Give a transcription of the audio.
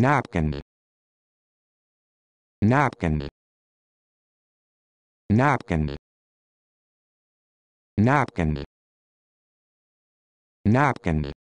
napkin napkin napkin napkin napkin